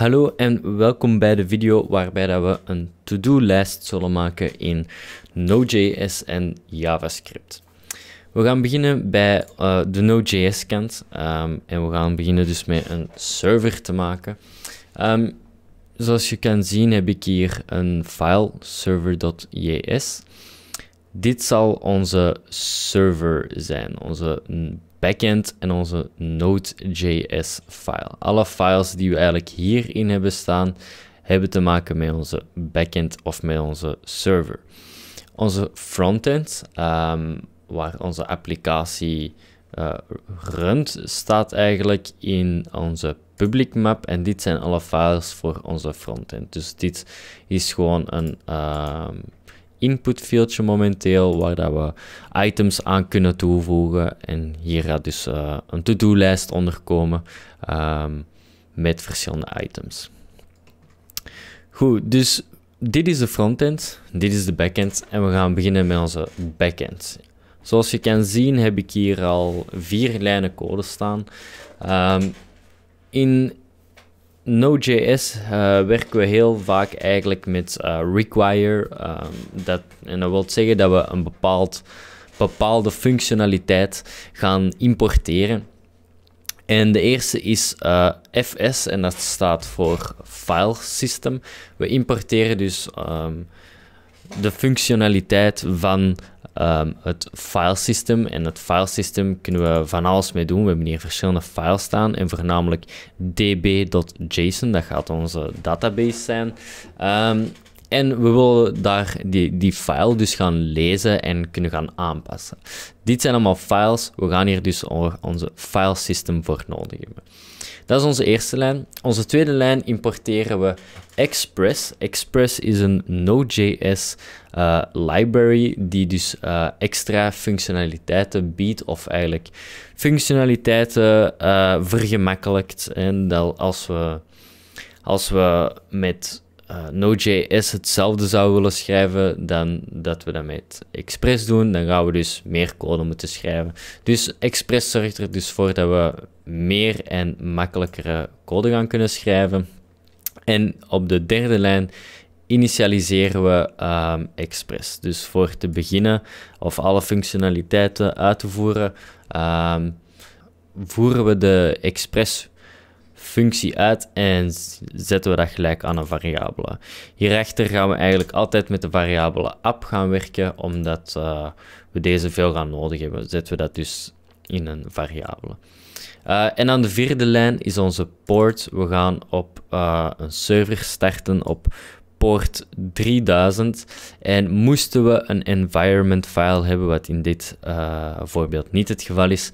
Hallo en welkom bij de video waarbij dat we een to-do-lijst zullen maken in Node.js en JavaScript. We gaan beginnen bij eh, de Node.js kant ehm, en we gaan beginnen dus met een server te maken. Ehm, zoals je kan zien heb ik hier een file server.js. Dit zal onze server zijn, onze backend en onze Node.js-file. Alle files die we eigenlijk hierin hebben staan, hebben te maken met onze backend of met onze server. Onze frontend, ehm, waar onze applicatie uh, runt, staat eigenlijk in onze public map. En dit zijn alle files voor onze frontend. Dus dit is gewoon een... Ehm, input fieldje momenteel waar dat we items aan kunnen toevoegen. En hier gaat dus eh, een to-do lijst onderkomen ehm, met verschillende items. Goed, dus dit is de frontend, dit is de backend en we gaan beginnen met onze backend. Zoals je kan zien heb ik hier al vier lijnen code staan. Ehm, in Node.js uh, werken we heel vaak eigenlijk met eh, require. Ehm, dat, en dat wil zeggen dat we een bepaald, bepaalde functionaliteit gaan importeren. En de eerste is eh, FS en dat staat voor File System. We importeren dus ehm, de functionaliteit van um, het filesystem. En het filesystem kunnen we van alles mee doen. We hebben hier verschillende files staan en voornamelijk db.json. Dat gaat onze database zijn. Ehm, en we willen daar die, die file dus gaan lezen en kunnen gaan aanpassen. Dit zijn allemaal files. We gaan hier dus onze file system voor nodig hebben. Dat is onze eerste lijn. Onze tweede lijn importeren we Express. Express is een Node.js eh, library die dus eh, extra functionaliteiten biedt of eigenlijk functionaliteiten uh, vergemakkelijkt. En dat als we, als we met uh, Node.js hetzelfde zou willen schrijven dan dat we dat met Express doen, dan gaan we dus meer code moeten schrijven. Dus Express zorgt er dus voor dat we meer en makkelijkere code gaan kunnen schrijven. En op de derde lijn initialiseren we ehm, Express. Dus voor te beginnen of alle functionaliteiten uit te voeren, ehm, voeren we de Express functie uit en zetten we dat gelijk aan een variabele. Hierachter gaan we eigenlijk altijd met de variabele app gaan werken, omdat eh, we deze veel gaan nodig hebben. Zetten we dat dus in een variabele. Eh, en aan de vierde lijn is onze port. We gaan op eh, een server starten op port 3000. En moesten we een environment file hebben, wat in dit voorbeeld niet het geval is,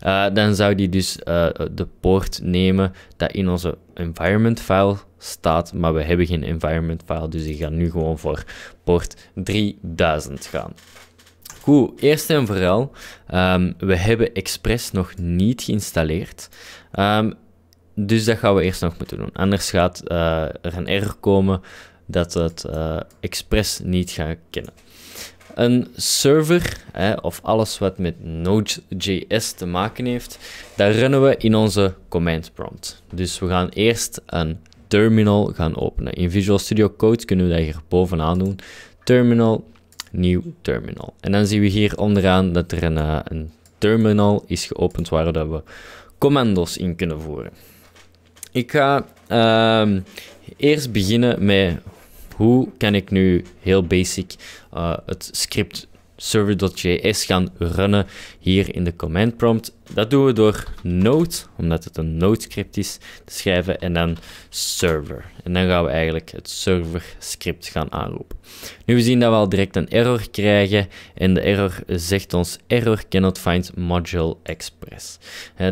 eh, dan zou die dus eh, de port nemen dat in onze environment file staat, maar we hebben geen environment file, dus ik ga nu gewoon voor port 3000 gaan. Goed, eerst en vooral, ehm, we hebben Express nog niet geïnstalleerd. Ehm, dus dat gaan we eerst nog moeten doen. Anders gaat eh, er een error komen dat het Express niet gaat kennen. Een server, hè, of alles wat met Node.js te maken heeft, dat runnen we in onze command prompt. Dus we gaan eerst een terminal gaan openen. In Visual Studio Code kunnen we dat hier bovenaan doen. Terminal, nieuw terminal. En dan zien we hier onderaan dat er een, eh, terminal is geopend waar we commando's in kunnen voeren. Ik ga ehm, eerst beginnen met hoe kan ik nu heel basic eh, het script server.js gaan runnen hier in de command prompt. Dat doen we door node, omdat het een node script is, te schrijven en dan server. En dan gaan we eigenlijk het server script gaan aanroepen. Nu we zien dat we al direct een error krijgen en de error zegt ons error cannot find module express.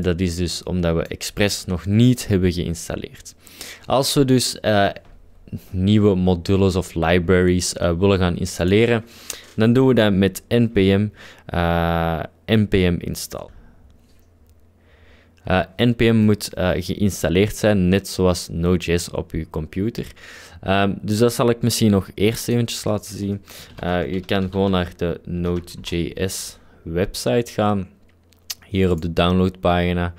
dat is dus omdat we express nog niet hebben geïnstalleerd. Als we dus eh, nieuwe modules of libraries eh, willen gaan installeren, dan doen we dat met npm eh, npm install. Eh, npm moet geïnstalleerd zijn, net zoals Node.js op je computer. Ehm, dus dat zal ik misschien nog eerst eventjes laten zien. je kan gewoon naar de Node.js website gaan. Hier op de downloadpagina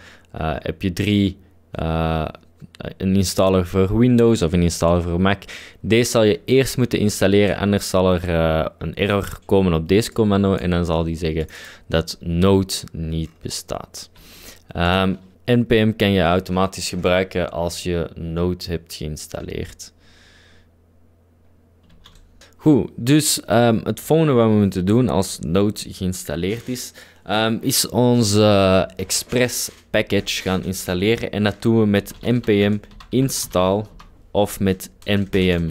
heb je drie eh, een installer voor Windows of een installer voor Mac. Deze zal je eerst moeten installeren, anders zal er eh, een error komen op deze commando en dan zal die zeggen dat Node niet bestaat. NPM ehm, kan je automatisch gebruiken als je Node hebt geïnstalleerd. Goed, dus ehm, het volgende wat we moeten doen als Node geïnstalleerd is, Ehm, is onze eh, Express package gaan installeren. En dat doen we met npm install of met npm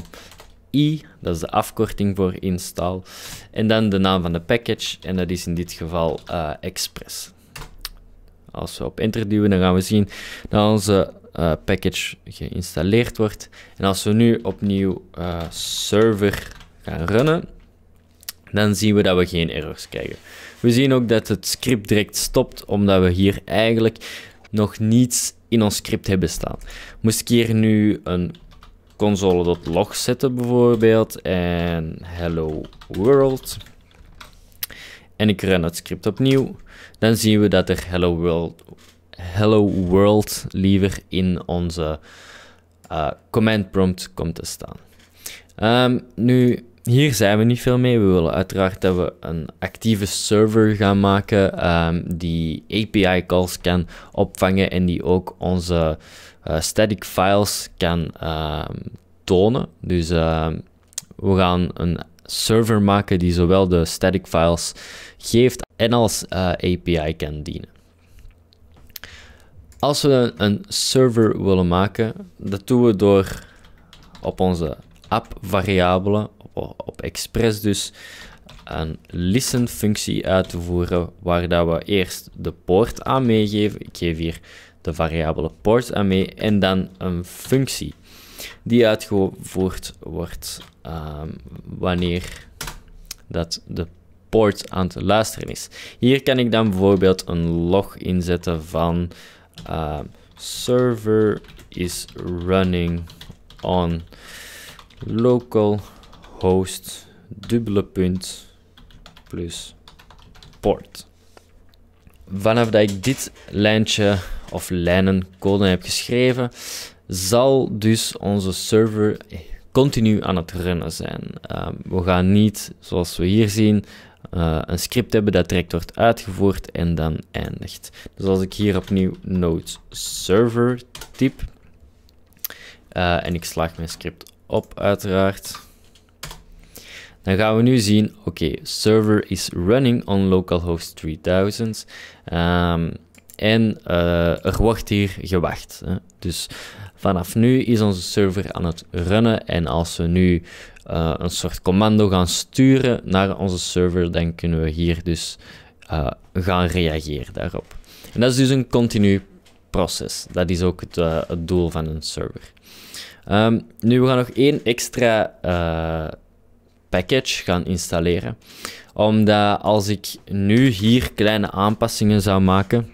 i, dat is de afkorting voor install. En dan de naam van de package, en dat is in dit geval eh, Express. Als we op enter duwen, dan gaan we zien dat onze eh, package geïnstalleerd wordt. En als we nu opnieuw server gaan runnen, dan zien we dat we geen errors krijgen. We zien ook dat het script direct stopt, omdat we hier eigenlijk nog niets in ons script hebben staan. Moest ik hier nu een console.log zetten bijvoorbeeld en hello world en ik run het script opnieuw, dan zien we dat er hello world, hello world liever in onze eh, command prompt komt te staan. Ehm, nu, hier zijn we niet veel mee. We willen uiteraard dat we een actieve server gaan maken ehm, die API calls kan opvangen en die ook onze eh, static files kan ehm, tonen. Dus ehm, we gaan een server maken die zowel de static files geeft en als eh, API kan dienen. Als we een server willen maken, dat doen we door op onze app variabelen op Express dus een listen functie uit te voeren waar dat we eerst de port aan meegeven. Ik geef hier de variabele port aan mee en dan een functie die uitgevoerd wordt ehm, wanneer dat de port aan het luisteren is. Hier kan ik dan bijvoorbeeld een log inzetten van ehm, server is running on local host dubbele punt plus port. Vanaf dat ik dit lijntje of lijnen code heb geschreven, zal dus onze server continu aan het runnen zijn. Ehm, we gaan niet, zoals we hier zien, eh, een script hebben dat direct wordt uitgevoerd en dan eindigt. Dus als ik hier opnieuw node server typ eh, en ik slaag mijn script op uiteraard, dan gaan we nu zien, oké, okay, server is running on localhost 3000. Um, ehm, en eh, er wordt hier gewacht. Hè. Dus vanaf nu is onze server aan het runnen. En als we nu eh, een soort commando gaan sturen naar onze server, dan kunnen we hier dus eh, gaan reageren daarop. En dat is dus een continu proces. Dat is ook het, het doel van een server. Ehm, nu, we gaan nog één extra package gaan installeren. Omdat als ik nu hier kleine aanpassingen zou maken,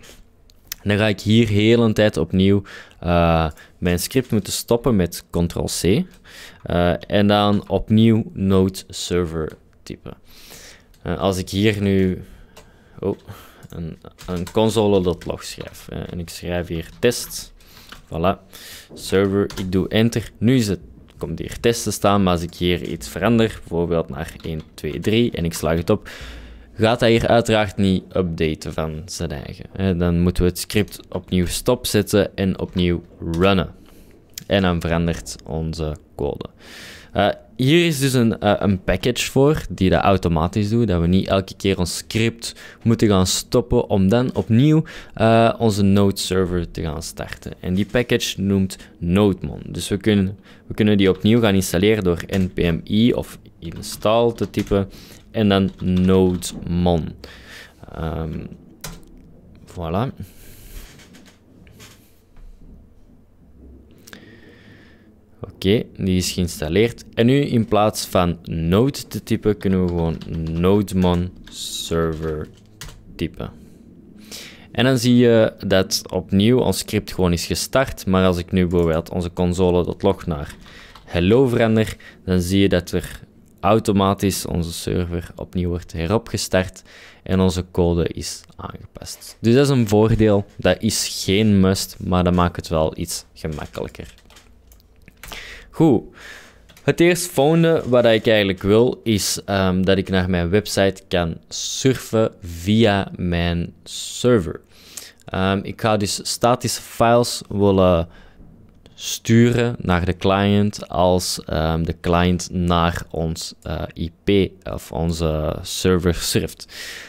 dan ga ik hier heel een tijd opnieuw eh, mijn script moeten stoppen met ctrl-c. Eh, en dan opnieuw node server typen. Eh, als ik hier nu oh, een, een console.log schrijf en ik schrijf hier test, voilà, server, ik doe enter, nu is het om hier test te staan, maar als ik hier iets verander, bijvoorbeeld naar 1, 2, 3 en ik slaag het op, gaat hij hier uiteraard niet updaten van zijn eigen. Dan moeten we het script opnieuw stopzetten en opnieuw runnen. En dan verandert onze code. Eh, hier is dus een, eh, een package voor die dat automatisch doet. Dat we niet elke keer ons script moeten gaan stoppen om dan opnieuw eh, onze Node server te gaan starten. En die package noemt NodeMon. Dus we kunnen, we kunnen die opnieuw gaan installeren door npm i of install te typen. En dan NodeMon. Um, voilà. Oké, die is geïnstalleerd. En nu in plaats van node te typen, kunnen we gewoon nodemon server typen. En dan zie je dat opnieuw ons script gewoon is gestart. Maar als ik nu bijvoorbeeld onze console.log naar hello verander, dan zie je dat er automatisch onze server opnieuw wordt heropgestart en onze code is aangepast. Dus dat is een voordeel. Dat is geen must, maar dat maakt het wel iets gemakkelijker. Goed. Het volgende wat ik eigenlijk wil, is ehm, dat ik naar mijn website kan surfen via mijn server. Ehm, ik ga dus statische files willen sturen naar de client als ehm, de client naar ons eh, IP of onze server surft.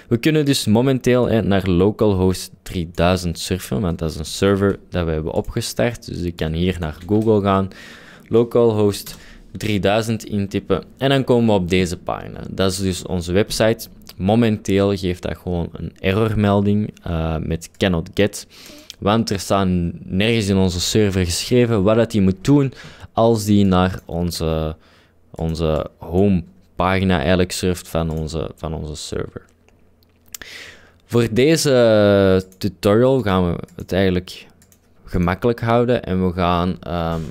We kunnen dus momenteel naar localhost 3000 surfen, want dat is een server dat we hebben opgestart. Dus ik kan hier naar Google gaan localhost 3000 intippen en dan komen we op deze pagina. Dat is dus onze website. Momenteel geeft dat gewoon een errormelding uh, met cannot get. Want er staat nergens in onze server geschreven wat dat die moet doen als die naar onze, onze homepagina eigenlijk surft van onze, van onze server. Voor deze tutorial gaan we het eigenlijk gemakkelijk houden en we gaan ehm,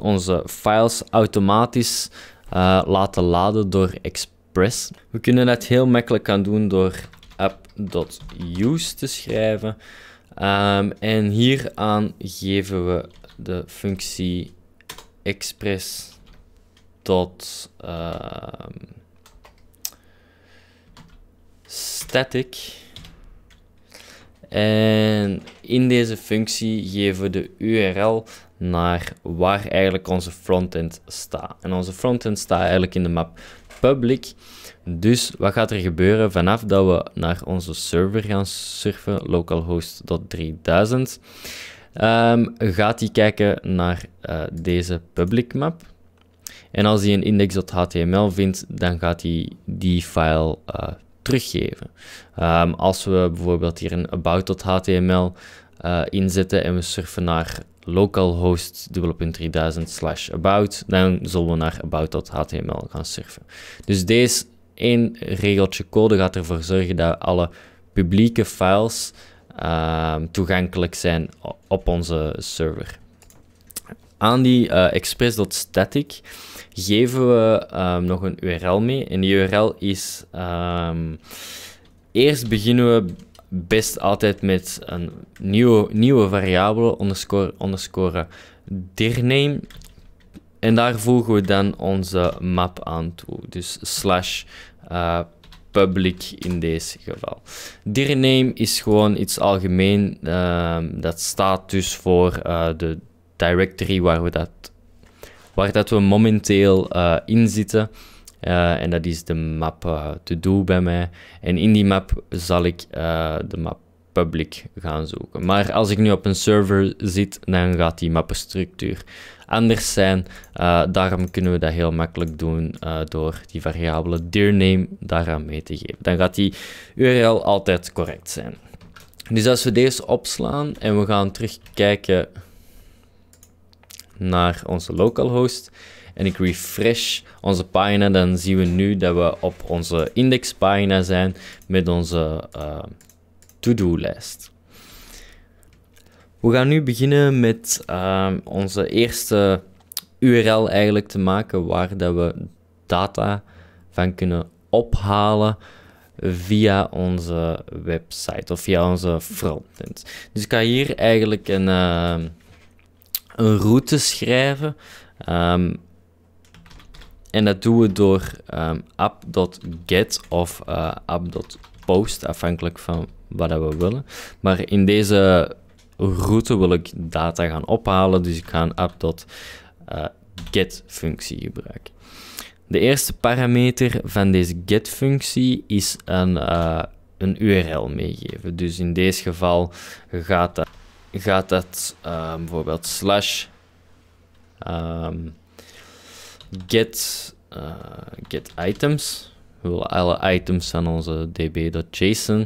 onze files automatisch eh, laten laden door Express. We kunnen dat heel makkelijk gaan doen door app.use te schrijven. Um, en hieraan geven we de functie Express ehm, static. En in deze functie geven we de URL naar waar eigenlijk onze frontend staat. En onze frontend staat eigenlijk in de map public. Dus wat gaat er gebeuren vanaf dat we naar onze server gaan surfen, localhost.3000, um, ehm, gaat hij kijken naar eh, deze public map. En als hij een index.html vindt, dan gaat hij die file eh, teruggeven. Ehm, als we bijvoorbeeld hier een about.html uh, eh, inzetten en we surfen naar localhost slash about. Dan zullen we naar about.html gaan surfen. Dus deze één regeltje code gaat ervoor zorgen dat alle publieke files ehm, toegankelijk zijn op onze server. Aan die eh, express.static geven we ehm, nog een URL mee. En die URL is... Ehm, eerst beginnen we best altijd met een nieuwe, nieuwe variabele, underscore, underscore, dirname. En daar voegen we dan onze map aan toe. Dus slash eh, public in deze geval. Dirname is gewoon iets algemeen. Eh, dat staat dus voor eh, de directory waar we dat, waar dat we momenteel in zitten. Eh, en dat is de map eh, to do bij mij. En in die map zal ik eh, de map public gaan zoeken. Maar als ik nu op een server zit, dan gaat die mappenstructuur anders zijn. daarom kunnen we dat heel makkelijk doen door die variabele dearname daaraan mee te geven. Dan gaat die URL altijd correct zijn. Dus als we deze opslaan en we gaan terugkijken naar onze localhost, en ik refresh onze pagina, dan zien we nu dat we op onze indexpagina zijn met onze eh, to-do-lijst. We gaan nu beginnen met eh, onze eerste URL eigenlijk te maken waar dat we data van kunnen ophalen via onze website of via onze frontend. Dus ik ga hier eigenlijk een, eh, een route schrijven. Ehm, en dat doen we door um, app.get of uh, app.post, afhankelijk van wat we willen. Maar in deze route wil ik data gaan ophalen, dus ik ga een app.get functie gebruiken. De eerste parameter van deze get functie is een, eh, een URL meegeven. Dus in deze geval gaat dat, gaat dat ehm, bijvoorbeeld slash... Ehm, get, eh, get items. We willen alle items aan onze db.json.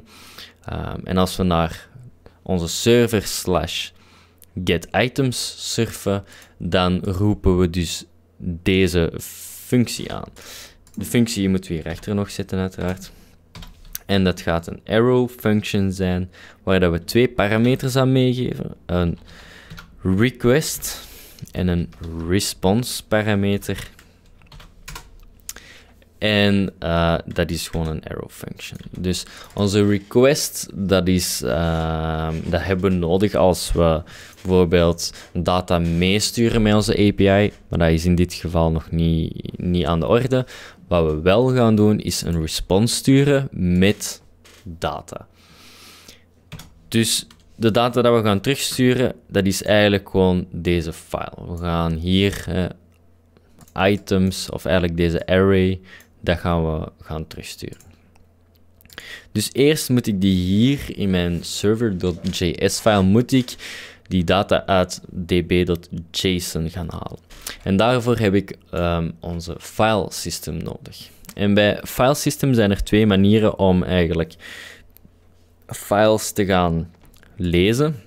Um, en als we naar onze server slash get items surfen, dan roepen we dus deze functie aan. De functie moeten we hierachter nog zetten uiteraard. En dat gaat een arrow function zijn, waar dat we twee parameters aan meegeven. Een request en een response parameter. En eh, dat is gewoon een arrow function. Dus onze request, dat, is, ehm, dat hebben we nodig als we bijvoorbeeld data meesturen met onze API. Maar dat is in dit geval nog niet, niet aan de orde. Wat we wel gaan doen, is een response sturen met data. Dus de data dat we gaan terugsturen, dat is eigenlijk gewoon deze file. We gaan hier items, of eigenlijk deze array, dat gaan we gaan terugsturen. Dus eerst moet ik die hier in mijn server.js-file moet ik die data uit db.json gaan halen. En daarvoor heb ik ehm, onze file system nodig. En bij file system zijn er twee manieren om eigenlijk files te gaan lezen.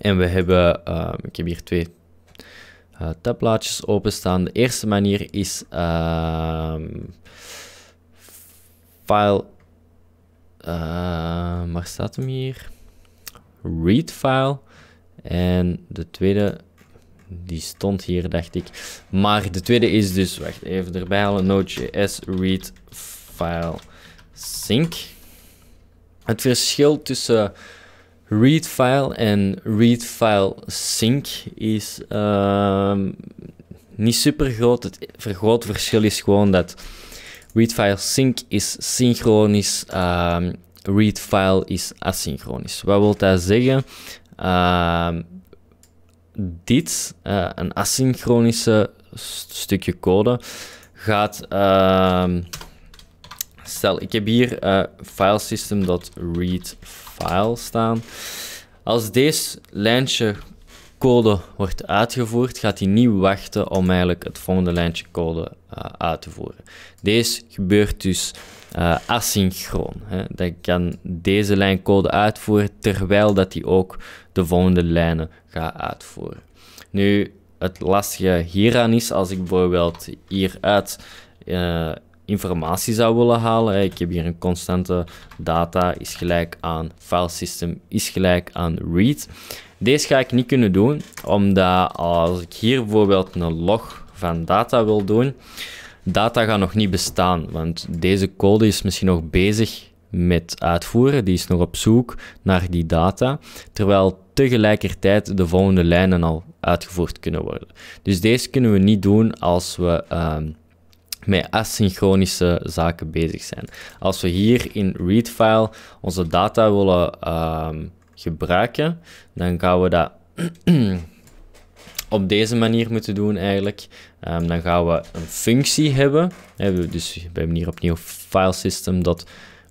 En we hebben, ehm, ik heb hier twee uh, eh, tabblaadjes openstaan. De eerste manier is ehm, file. Uh, waar staat hem hier? Read file. En de tweede, die stond hier, dacht ik. Maar de tweede is dus, wacht even erbij halen: Node.js read file sync. Het verschil tussen Read file en read file sync is ehm, niet super groot. Het grote verschil is gewoon dat read file sync is synchronisch, ehm, uh, read file is asynchronisch. Wat wil dat zeggen? Uh, dit, eh, een asynchronische stukje code, gaat stel ik heb hier uh, eh, filesystem.read file staan. Als deze lijntje code wordt uitgevoerd, gaat hij niet wachten om eigenlijk het volgende lijntje code eh, uit te voeren. Deze gebeurt dus uh, asynchroon. Hè. Dan kan deze lijn code uitvoeren terwijl dat hij ook de volgende lijnen gaat uitvoeren. Nu, het lastige hieraan is als ik bijvoorbeeld hieruit uh, informatie zou willen halen. Ik heb hier een constante data is gelijk aan file system is gelijk aan read. Deze ga ik niet kunnen doen, omdat als ik hier bijvoorbeeld een log van data wil doen, data gaat nog niet bestaan, want deze code is misschien nog bezig met uitvoeren, die is nog op zoek naar die data, terwijl tegelijkertijd de volgende lijnen al uitgevoerd kunnen worden. Dus deze kunnen we niet doen als we ehm, met asynchronische zaken bezig zijn. Als we hier in readfile onze data willen ehm, gebruiken, dan gaan we dat op deze manier moeten doen eigenlijk. Ehm, dan gaan we een functie hebben. Dus we hebben hier opnieuw filesystem dat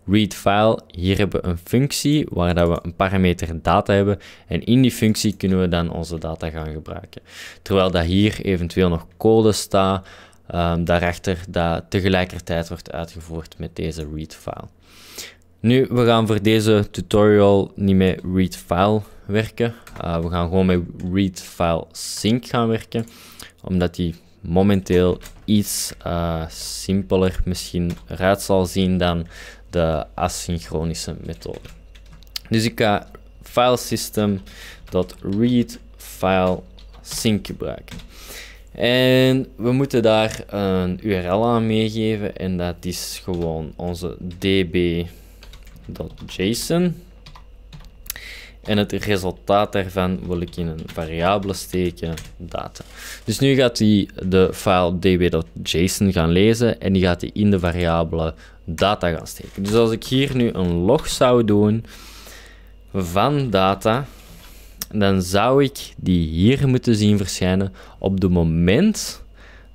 readFile. Hier hebben we een functie waar dat we een parameter data hebben. En in die functie kunnen we dan onze data gaan gebruiken. Terwijl dat hier eventueel nog code staat Ehm, daarachter dat tegelijkertijd wordt uitgevoerd met deze read file. Nu, we gaan voor deze tutorial niet met read file werken. Eh, we gaan gewoon met read file sync gaan werken, omdat die momenteel iets eh, simpeler misschien eruit zal zien dan de asynchronische methode. Dus ik ga filesystem.readFileSync gebruiken. En we moeten daar een URL aan meegeven en dat is gewoon onze db.json. En het resultaat daarvan wil ik in een variabele steken data. Dus nu gaat hij de file db.json gaan lezen en die gaat hij in de variabele data gaan steken. Dus als ik hier nu een log zou doen van data, dan zou ik die hier moeten zien verschijnen op het moment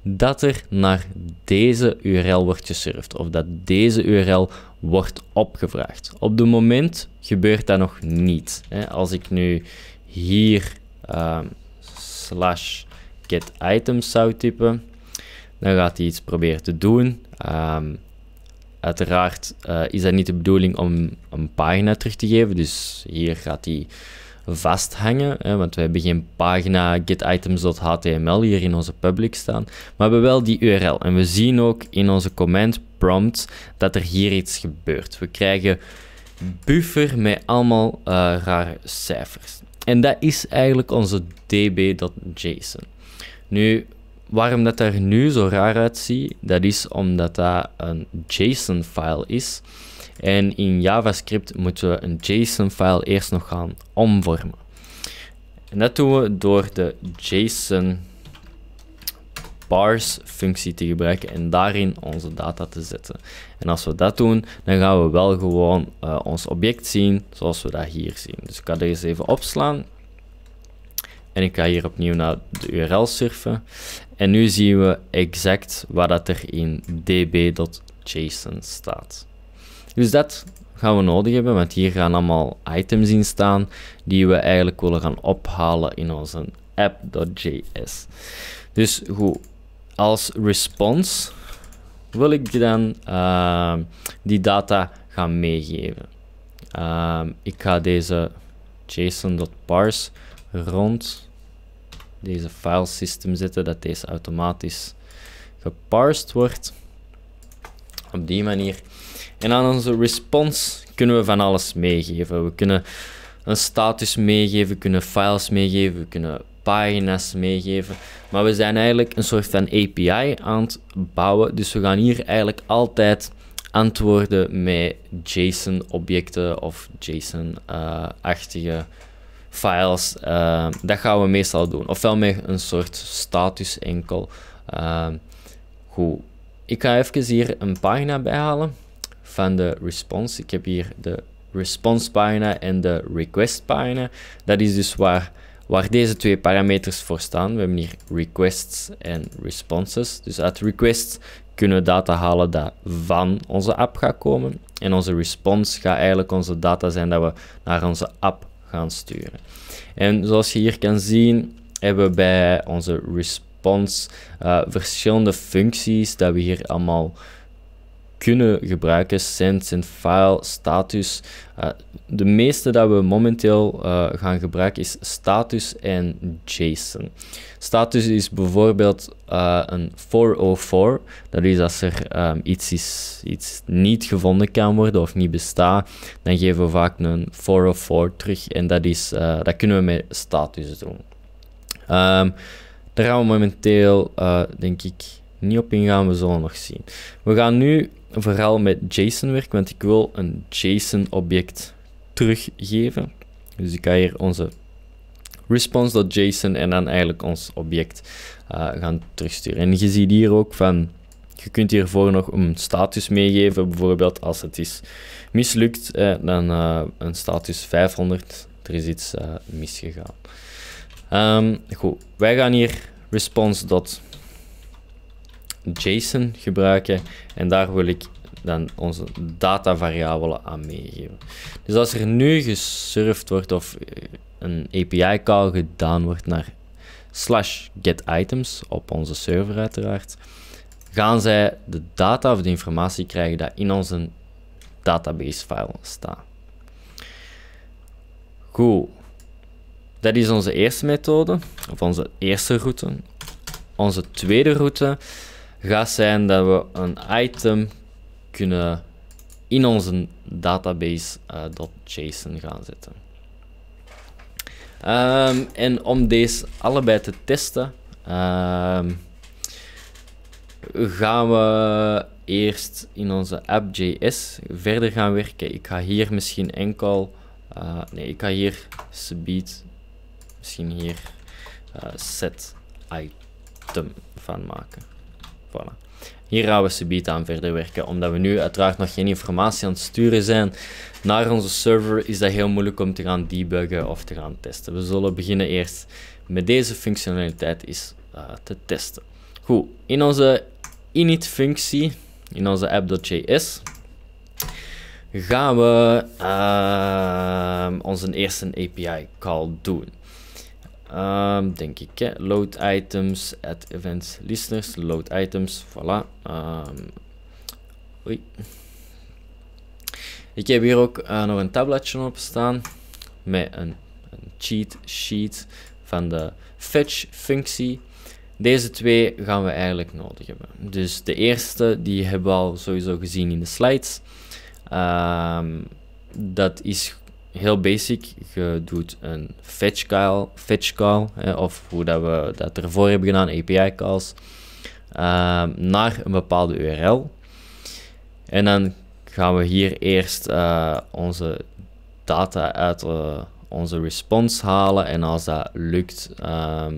dat er naar deze URL wordt gesurfd of dat deze URL wordt opgevraagd. Op het moment gebeurt dat nog niet. Als ik nu hier ehm, slash get items zou typen, dan gaat hij iets proberen te doen. Ehm, uiteraard eh, is dat niet de bedoeling om een pagina terug te geven, dus hier gaat hij vasthangen. Hè, want we hebben geen pagina getitems.html hier in onze public staan. Maar we hebben wel die URL. En we zien ook in onze command prompt dat er hier iets gebeurt. We krijgen buffer met allemaal uh, rare cijfers. En dat is eigenlijk onze db.json. Nu, waarom dat er nu zo raar uitziet, dat is omdat dat een JSON-file is. En in JavaScript moeten we een JSON-file eerst nog gaan omvormen. En dat doen we door de JSON parse functie te gebruiken en daarin onze data te zetten. En als we dat doen, dan gaan we wel gewoon eh, ons object zien zoals we dat hier zien. Dus ik ga deze even opslaan. En ik ga hier opnieuw naar de URL surfen. En nu zien we exact wat dat er in db.json staat. Dus dat gaan we nodig hebben, want hier gaan allemaal items in staan die we eigenlijk willen gaan ophalen in onze app.js. Dus goed, als response wil ik dan ehm, die data gaan meegeven. Ehm, ik ga deze json.parse rond deze filesystem zetten, dat deze automatisch geparsed wordt. Op die manier en aan onze response kunnen we van alles meegeven. We kunnen een status meegeven, we kunnen files meegeven, we kunnen pagina's meegeven. Maar we zijn eigenlijk een soort van API aan het bouwen. Dus we gaan hier eigenlijk altijd antwoorden met JSON-objecten of JSON-achtige files. Eh, dat gaan we meestal doen. Ofwel met een soort status enkel. Eh, goed. Ik ga even hier een pagina bijhalen de response. Ik heb hier de response pagina en de request pagina. Dat is dus waar, waar deze twee parameters voor staan. We hebben hier requests en responses. Dus uit requests kunnen we data halen dat van onze app gaat komen. En onze response gaat eigenlijk onze data zijn dat we naar onze app gaan sturen. En zoals je hier kan zien, hebben we bij onze response eh, verschillende functies dat we hier allemaal kunnen gebruiken, cent, file, status. Eh, de meeste dat we momenteel eh, gaan gebruiken is status en JSON. Status is bijvoorbeeld eh, een 404, dat is als er ehm, iets, is, iets niet gevonden kan worden of niet bestaat, dan geven we vaak een 404 terug en dat, is, dat kunnen we met status doen. Um, daar gaan we momenteel, denk ik, niet op ingaan, we zullen nog zien. We gaan nu vooral met JSON werken, want ik wil een JSON-object teruggeven. Dus ik ga hier onze response.json en dan eigenlijk ons object eh, gaan terugsturen. En je ziet hier ook van, je kunt hiervoor nog een status meegeven, bijvoorbeeld als het is mislukt, eh, dan eh, een status 500, er is iets eh, misgegaan. Ehm, goed, wij gaan hier response.json JSON gebruiken en daar wil ik dan onze variabelen aan meegeven. Dus als er nu gesurfd wordt of eh, een API-call gedaan wordt naar slash getItems op onze server uiteraard, gaan zij de data of de informatie krijgen dat in onze database file staat. Goed. Dat is onze eerste methode, of onze eerste route. Onze tweede route gaat zijn dat we een item kunnen in onze database uh, .json gaan zetten. Ehm, en om deze allebei te testen, ehm, gaan we eerst in onze app.js verder gaan werken. Ik ga hier misschien enkel, eh, nee, ik ga hier subiet, misschien hier eh, set item van maken. Voilà. Hier gaan we subiet aan verder werken. Omdat we nu uiteraard nog geen informatie aan het sturen zijn naar onze server, is dat heel moeilijk om te gaan debuggen of te gaan testen. We zullen beginnen eerst met deze functionaliteit is, eh, te testen. Goed, in onze init-functie, in onze app.js, gaan we ehm, onze eerste API-call doen. Ehm, denk ik. Hè. Load items, add events listeners, load items, voilà. Ehm, oei. Ik heb hier ook eh, nog een tabletje op staan met een, een cheat sheet van de fetch functie. Deze twee gaan we eigenlijk nodig hebben. Dus de eerste, die hebben we al sowieso gezien in de slides. Ehm, dat is heel basic. Je doet een fetch call, fetch call hè, of hoe dat we dat ervoor hebben gedaan, API calls, ehm, naar een bepaalde URL. En dan gaan we hier eerst eh, onze data uit eh, onze response halen. En als dat lukt, ehm,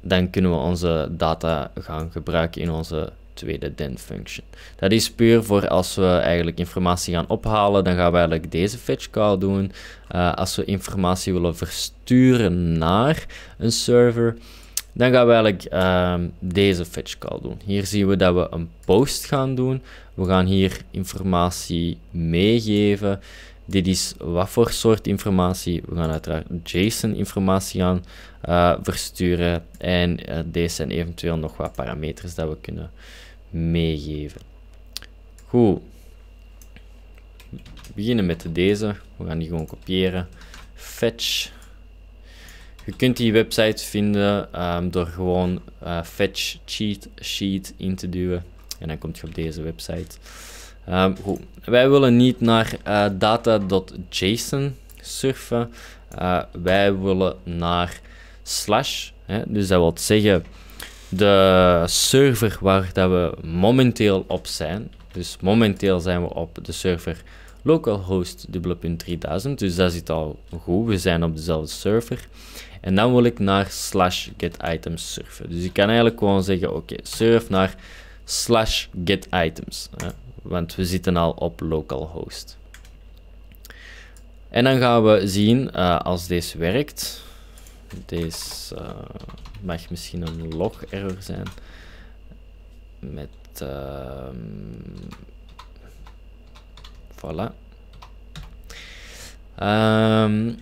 dan kunnen we onze data gaan gebruiken in onze tweede den function. Dat is puur voor als we eigenlijk informatie gaan ophalen, dan gaan we eigenlijk deze fetch call doen. Eh, als we informatie willen versturen naar een server, dan gaan we eigenlijk ehm, deze fetch call doen. Hier zien we dat we een post gaan doen. We gaan hier informatie meegeven. Dit is wat voor soort informatie. We gaan uiteraard JSON-informatie gaan eh, versturen. En eh, deze zijn eventueel nog wat parameters dat we kunnen meegeven. Goed. We beginnen met deze. We gaan die gewoon kopiëren. Fetch. Je kunt die website vinden ehm, door gewoon eh, fetch cheat sheet in te duwen. En dan kom je op deze website. Ehm, goed. Wij willen niet naar eh, data.json surfen. Eh, wij willen naar slash. Hè? Dus dat wil zeggen de server waar dat we momenteel op zijn. Dus momenteel zijn we op de server localhost 3000. Dus dat zit al goed. We zijn op dezelfde server. En dan wil ik naar slash getItems surfen. Dus ik kan eigenlijk gewoon zeggen, oké, surf naar slash getItems. Want we zitten al op localhost. En dan gaan we zien eh, als deze werkt. Deze eh, mag misschien een log error zijn. Met. Uh, voilà. Ehm,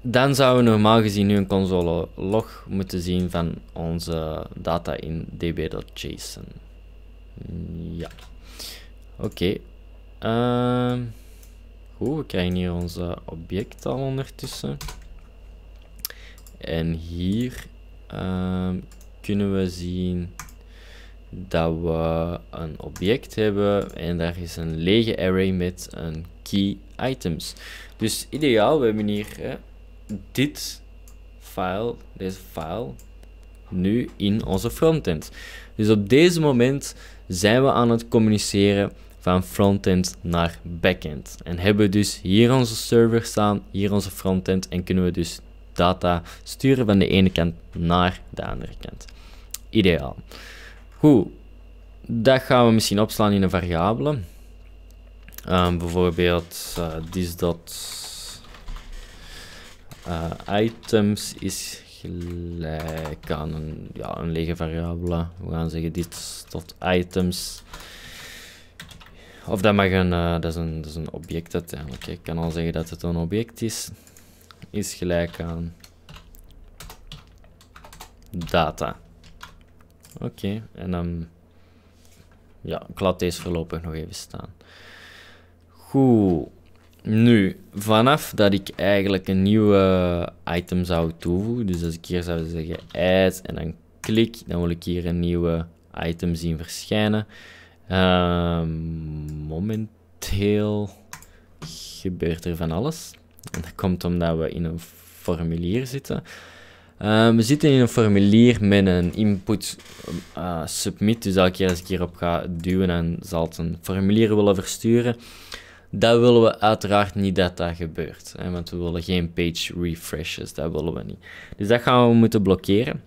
dan zouden we normaal gezien nu een console log moeten zien van onze data in db.json. Ja. Oké. Ehm, goed, we krijgen hier onze object al ondertussen. En hier ehm, kunnen we zien dat we een object hebben en daar is een lege array met een key items. Dus ideaal, we hebben hier dit file, deze file, nu in onze frontend. Dus op deze moment zijn we aan het communiceren van frontend naar backend. En hebben we dus hier onze server staan, hier onze frontend en kunnen we dus data sturen van de ene kant naar de andere kant. Ideaal. Goed, dat gaan we misschien opslaan in een variabele. Ehm, bijvoorbeeld uh, this dot eh, items is gelijk aan een, ja, een lege variabele. We gaan zeggen dit items. Of dat mag een, eh, dat, is een, dat is een object uiteindelijk. Ik kan al zeggen dat het een object is is gelijk aan data. Oké, en dan... Ja, ik laat deze voorlopig nog even staan. Goed. Nu, vanaf dat ik eigenlijk een nieuwe item zou toevoegen, dus als ik hier zou zeggen add en dan klik, dan wil ik hier een nieuwe item zien verschijnen. Ehm, momenteel gebeurt er van alles dat komt omdat we in een formulier zitten. Eh, we zitten in een formulier met een input eh, submit. Dus elke keer als ik hierop ga duwen, dan zal het een formulier willen versturen. Dat willen we uiteraard niet dat dat gebeurt. Hè, want we willen geen page refreshes. Dat willen we niet. Dus dat gaan we moeten blokkeren.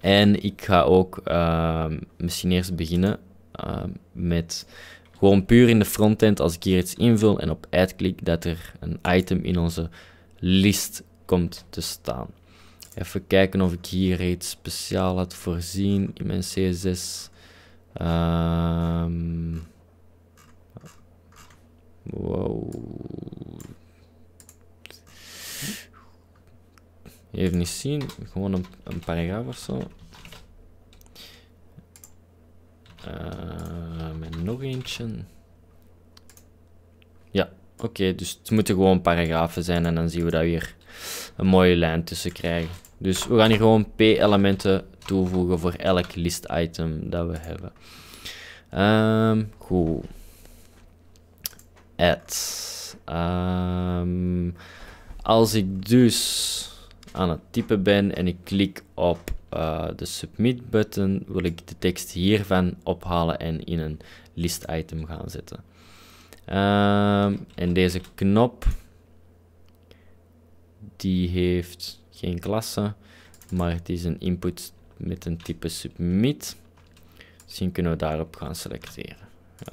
En ik ga ook eh, misschien eerst beginnen met gewoon puur in de frontend, als ik hier iets invul en op add klik, dat er een item in onze list komt te staan. Even kijken of ik hier iets speciaal had voorzien in mijn CSS. Ehm, wow. Even niet zien, gewoon een, een paragraaf of zo en eh, nog eentje. Ja, oké. dus het moeten gewoon paragrafen zijn en dan zien we dat we hier een mooie lijn tussen krijgen. Dus we gaan hier gewoon p-elementen toevoegen voor elk list item dat we hebben. Um, goed. Add. Ehm, als ik dus aan het typen ben en ik klik op eh, de submit button wil ik de tekst hiervan ophalen en in een list item gaan zetten. Ehm, en deze knop, die heeft geen klasse, maar het is een input met een type submit. Misschien kunnen we daarop gaan selecteren. Ja.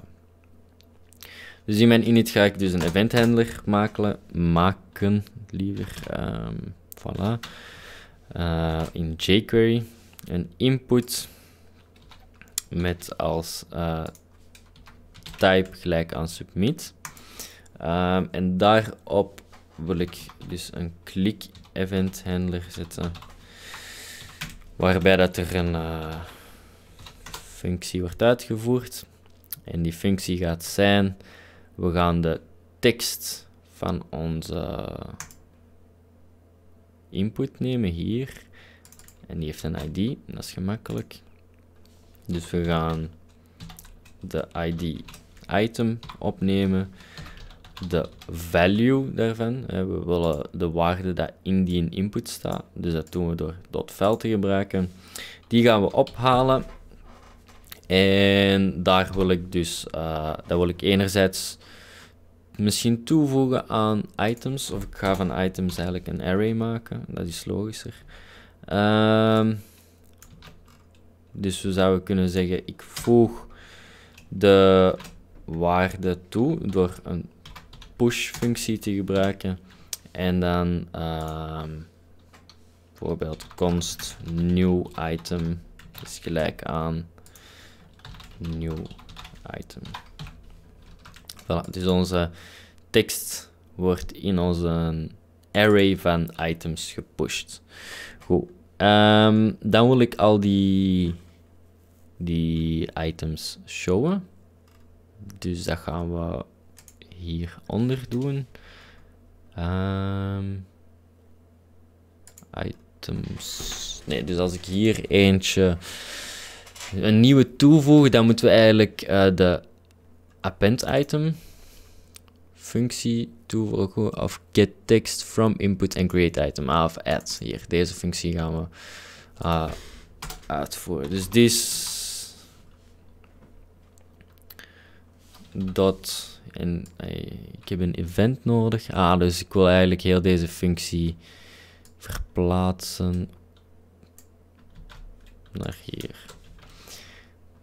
Dus in mijn init ga ik dus een eventhandler maken, maken liever. Um, voilà. Eh, in jQuery een input met als eh, type gelijk aan submit. Ehm, en daarop wil ik dus een click event handler zetten. Waarbij dat er een eh, functie wordt uitgevoerd. En die functie gaat zijn, we gaan de tekst van onze input nemen hier. En die heeft een ID, dat is gemakkelijk. Dus we gaan de ID item opnemen, de value daarvan. We willen de waarde dat in die input staat, dus dat doen we door dat veld te gebruiken. Die gaan we ophalen en daar wil ik dus, uh, eh, dat wil ik enerzijds misschien toevoegen aan items. Of ik ga van items eigenlijk een array maken. Dat is logischer. Um, dus we zouden kunnen zeggen, ik voeg de waarde toe door een push functie te gebruiken. En dan ehm, bijvoorbeeld const new item is gelijk aan new item dus onze tekst wordt in onze array van items gepusht. Goed. Ehm, dan wil ik al die, die items showen. Dus dat gaan we hieronder doen. Ehm, items. Nee, dus als ik hier eentje een nieuwe toevoeg, dan moeten we eigenlijk eh, de append item functie toevoegen of get text from input en create item. A ah, of add. Hier, deze functie gaan we ah, uitvoeren. Dus this dot en eh, ik heb een event nodig. Ah, dus ik wil eigenlijk heel deze functie verplaatsen naar hier.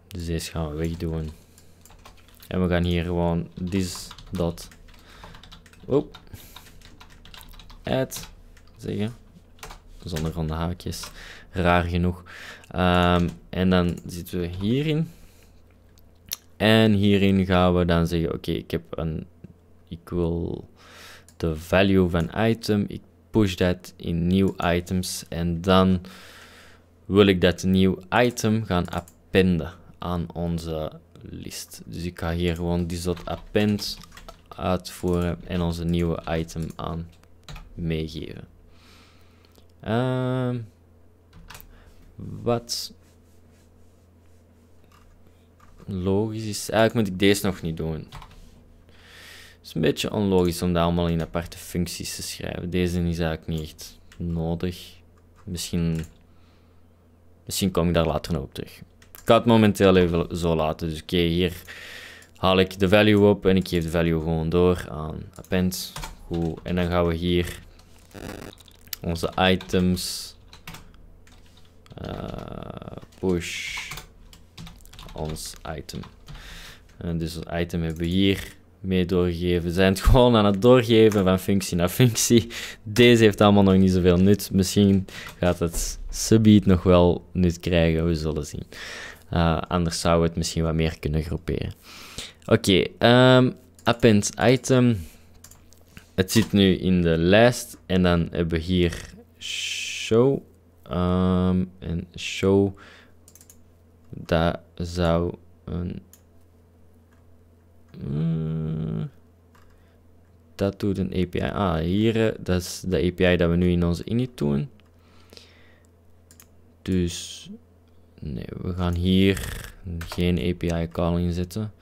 Dus deze gaan we wegdoen. En we gaan hier gewoon this dot oh, add zeggen. Zonder van de haakjes. Raar genoeg. Ehm, en dan zitten we hierin. En hierin gaan we dan zeggen, oké, ik heb een equal de value van item. Ik push dat in nieuw items. En dan wil ik dat nieuw item gaan appenden aan onze list. Dus ik ga hier gewoon append uitvoeren en onze nieuwe item aan meegeven. Ehm, wat logisch is, eigenlijk moet ik deze nog niet doen. Het is een beetje onlogisch om dat allemaal in aparte functies te schrijven. Deze is eigenlijk niet echt nodig. Misschien, misschien kom ik daar later nog op terug kan het momenteel even zo laten. Dus oké, hier haal ik de value op en ik geef de value gewoon door aan append. en dan gaan we hier onze items eh, push ons item. En eh, dus het item hebben we hier mee doorgegeven. We zijn het gewoon aan het doorgeven van functie naar functie. Deze heeft allemaal nog niet zoveel nut. Misschien gaat het subiet nog wel nut krijgen. We zullen zien. Eh, anders zouden we het misschien wat meer kunnen groeperen. Oké, okay, ehm, append item. Het zit nu in de lijst. En dan hebben we hier show. Ehm, en show. Dat zou een. Mm, dat doet een API. Ah, hier, eh, dat is de API dat we nu in onze init doen. Dus nee, we gaan hier geen API call in zetten.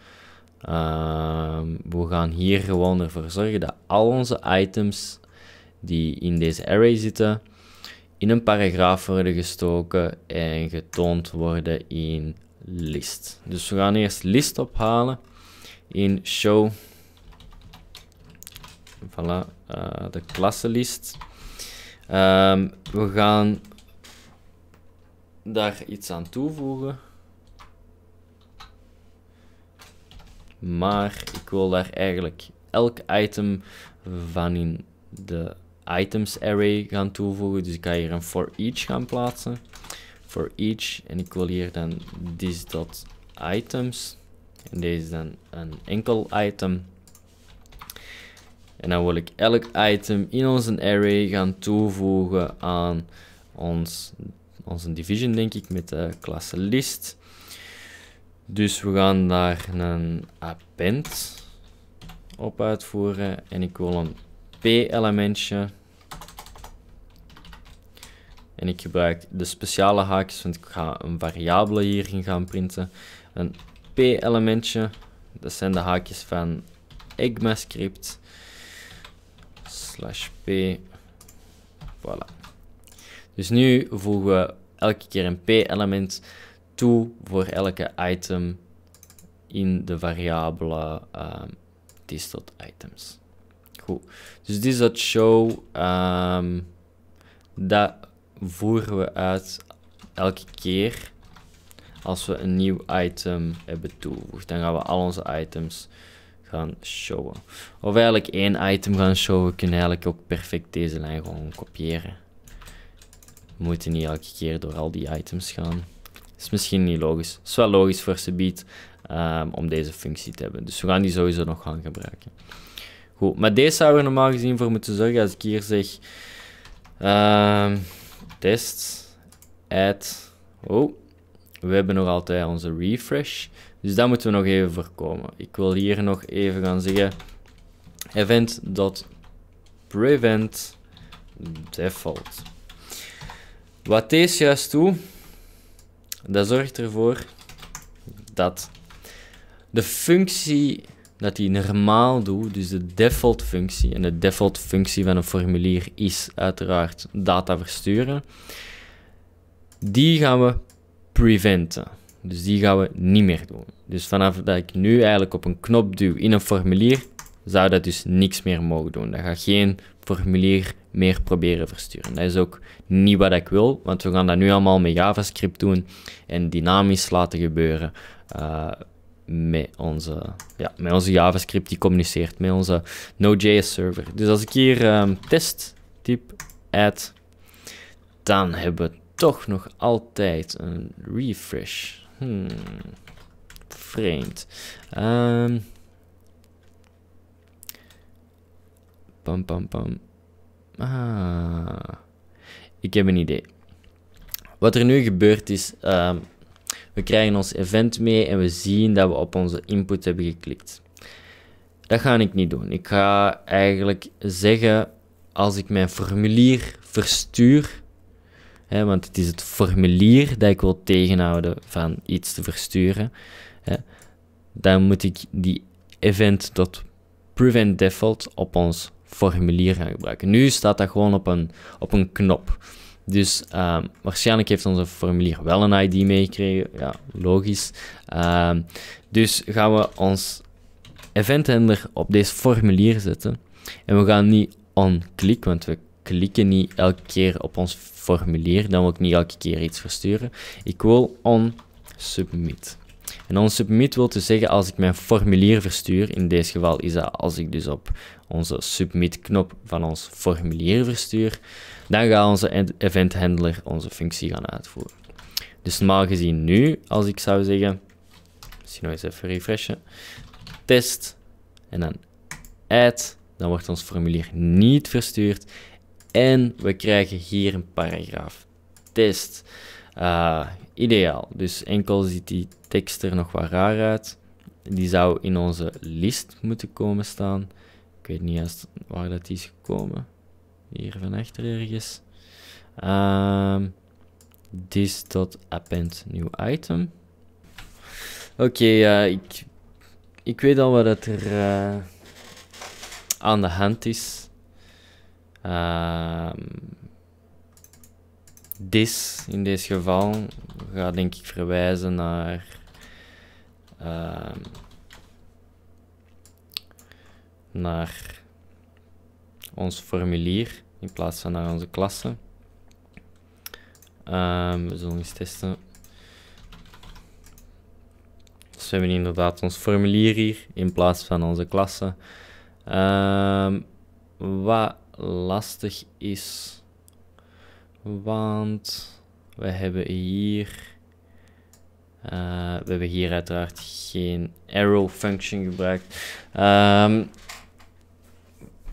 Ehm, we gaan hier gewoon ervoor zorgen dat al onze items die in deze array zitten, in een paragraaf worden gestoken en getoond worden in list. Dus we gaan eerst list ophalen in show. Voilà, eh, de klassenlist. Um, we gaan daar iets aan toevoegen. Maar ik wil daar eigenlijk elk item van in de items array gaan toevoegen. Dus ik ga hier een for each gaan plaatsen. For each. En ik wil hier dan this.items. En deze is dan een enkel item. En dan wil ik elk item in onze array gaan toevoegen aan ons onze division, denk ik, met de klasse list. Dus we gaan daar een append op uitvoeren en ik wil een p-elementje. En ik gebruik de speciale haakjes, want ik ga een variabele hierin gaan printen. Een p-elementje, dat zijn de haakjes van ECMAScript. Slash p, voilà. Dus nu voegen we elke keer een p-element toe voor elke item in de variabele uh, ehm, this.items. items. Goed. Dus dit is dat show. Ehm, dat voeren we uit elke keer als we een nieuw item hebben toegevoegd. Dan gaan we al onze items gaan showen. Of eigenlijk één item gaan showen. We kunnen eigenlijk ook perfect deze lijn gewoon kopiëren. We moeten niet elke keer door al die items gaan. Is misschien niet logisch. Is wel logisch voor Sebiet um, ehm, om deze functie te hebben. Dus we gaan die sowieso nog gaan gebruiken. Goed, maar deze zouden we normaal gezien voor moeten zorgen als ik hier zeg... Um, ehm, test, add... Oh, we hebben nog altijd onze refresh. Dus dat moeten we nog even voorkomen. Ik wil hier nog even gaan zeggen... Event.prevent default. Wat deze juist doet, dat zorgt ervoor dat de functie dat hij normaal doet, dus de default functie, en de default functie van een formulier is uiteraard data versturen, die gaan we preventen. Dus die gaan we niet meer doen. Dus vanaf dat ik nu eigenlijk op een knop duw in een formulier, zou dat dus niks meer mogen doen. Dat gaat geen formulier meer proberen versturen. Dat is ook niet wat ik wil, want we gaan dat nu allemaal met JavaScript doen en dynamisch laten gebeuren. Eh, met onze, ja, met onze JavaScript die communiceert met onze Node.js server. Dus als ik hier um, test type add, dan hebben we toch nog altijd een refresh. Hmm. Vreemd. Um. Pam pam pam. Ah. Ik heb een idee. Wat er nu gebeurt is, ehm, we krijgen ons event mee en we zien dat we op onze input hebben geklikt. Dat ga ik niet doen. Ik ga eigenlijk zeggen, als ik mijn formulier verstuur, hè, want het is het formulier dat ik wil tegenhouden van iets te versturen, hè, dan moet ik die event tot prevent default op ons formulier gaan gebruiken. Nu staat dat gewoon op een, op een knop. Dus um, waarschijnlijk heeft onze formulier wel een ID meegekregen. Ja, logisch. Ehm, dus gaan we ons handler op deze formulier zetten. En we gaan niet on want we klikken niet elke keer op ons formulier. Dan wil ik niet elke keer iets versturen. Ik wil on-submit. En ons submit wil dus zeggen als ik mijn formulier verstuur, in deze geval is dat als ik dus op onze submit knop van ons formulier verstuur, dan gaat onze event handler onze functie gaan uitvoeren. Dus normaal gezien nu, als ik zou zeggen, misschien nog eens even refreshen, test en dan add, dan wordt ons formulier niet verstuurd en we krijgen hier een paragraaf test uh, ideaal. Dus enkel ziet die tekst er nog wat raar uit. Die zou in onze list moeten komen staan. Ik weet niet eens waar dat is gekomen. Hier van achter ergens. Um, append new item. Oké, eh, ik, ik weet al wat dat er eh, aan de hand is. Um, Dis in deze geval gaat denk ik verwijzen naar ehm, naar ons formulier in plaats van naar onze klasse. Um, we zullen eens testen. Dus we hebben inderdaad ons formulier hier in plaats van onze klasse. Ehm, wat lastig is want we hebben hier... Eh, we hebben hier uiteraard geen arrow function gebruikt. Ehm,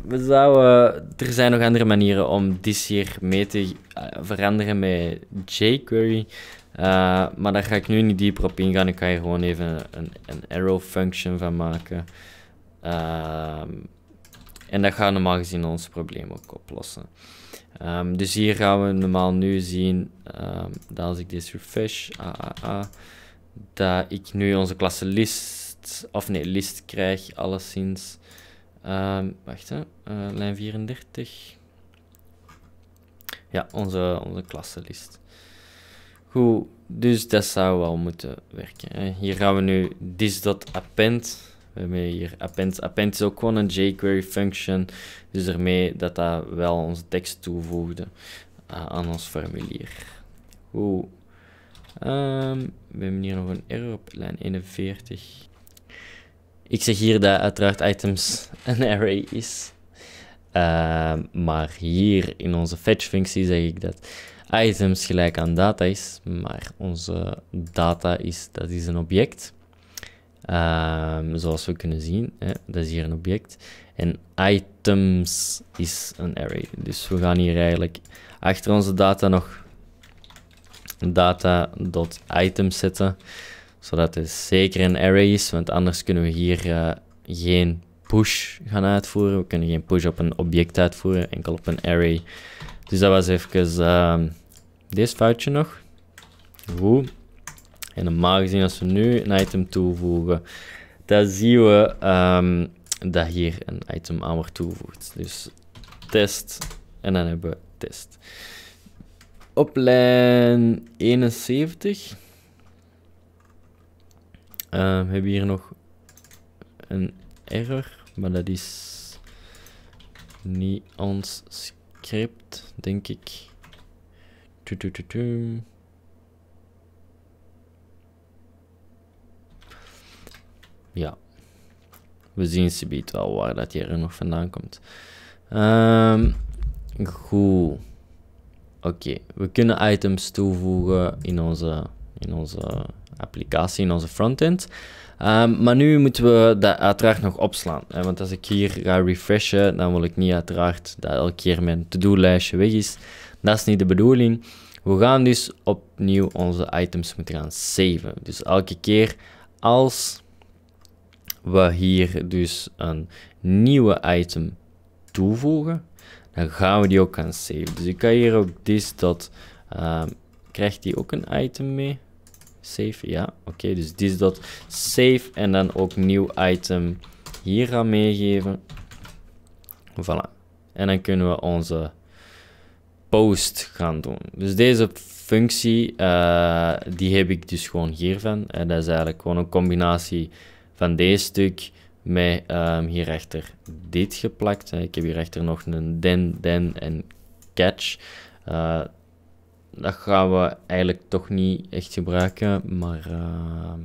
we zouden, er zijn nog andere manieren om dit hier mee te eh, veranderen met jQuery. Eh, maar daar ga ik nu niet dieper op ingaan. Ik ga hier gewoon even een, een arrow function van maken. Ehm, en dat gaat normaal gezien ons probleem ook oplossen. Ehm, dus hier gaan we normaal nu zien ehm, dat als ik deze refresh, ah, ah, ah, dat ik nu onze klasse list, of nee, list krijg, alleszins. Um, wacht, hè, eh, lijn 34. Ja, onze, onze list. Goed, dus dat zou wel moeten werken. Hè. Hier gaan we nu this.append we hebben hier append. Append is ook gewoon een jQuery function. Dus ermee dat dat wel onze tekst toevoegde eh, aan ons formulier. Ehm, we hebben hier nog een error op lijn 41. Ik zeg hier dat uiteraard items een array is. Ehm, maar hier in onze fetch-functie zeg ik dat items gelijk aan data is, maar onze data is, dat is een object. Ehm, zoals we kunnen zien, hè, dat is hier een object. En items is een array. Dus we gaan hier eigenlijk achter onze data nog data.items zetten. Zodat het zeker een array is, want anders kunnen we hier eh, geen push gaan uitvoeren. We kunnen geen push op een object uitvoeren, enkel op een array. Dus dat was even Dit ehm, deze foutje nog. Woe. En normaal gezien, als we nu een item toevoegen, dan zien we ehm, dat hier een item aan wordt toegevoegd. Dus test, en dan hebben we test. Op lijn 71 ehm, hebben we hier nog een error, maar dat is niet ons script, denk ik. ja, we zien biedt wel waar dat hier nog vandaan komt. Ehm, goed. Oké, we kunnen items toevoegen in onze, in onze applicatie, in onze frontend. Ehm, maar nu moeten we dat uiteraard nog opslaan. Hè? Want als ik hier ga refreshen, dan wil ik niet uiteraard dat elke keer mijn to-do-lijstje weg is. Dat is niet de bedoeling. We gaan dus opnieuw onze items moeten gaan saven. Dus elke keer als we hier dus een nieuwe item toevoegen, dan gaan we die ook gaan save. Dus ik kan hier ook this dat ehm, krijgt die ook een item mee? Save, ja, oké. dus this dat save en dan ook nieuw item hier gaan meegeven. Voilà. En dan kunnen we onze post gaan doen. Dus deze functie, eh, die heb ik dus gewoon hiervan. En dat is eigenlijk gewoon een combinatie van deze stuk met um, ehm, hierachter dit geplakt. Ik heb hierachter nog een den, den en catch. Eh, dat gaan we eigenlijk toch niet echt gebruiken, maar ehm,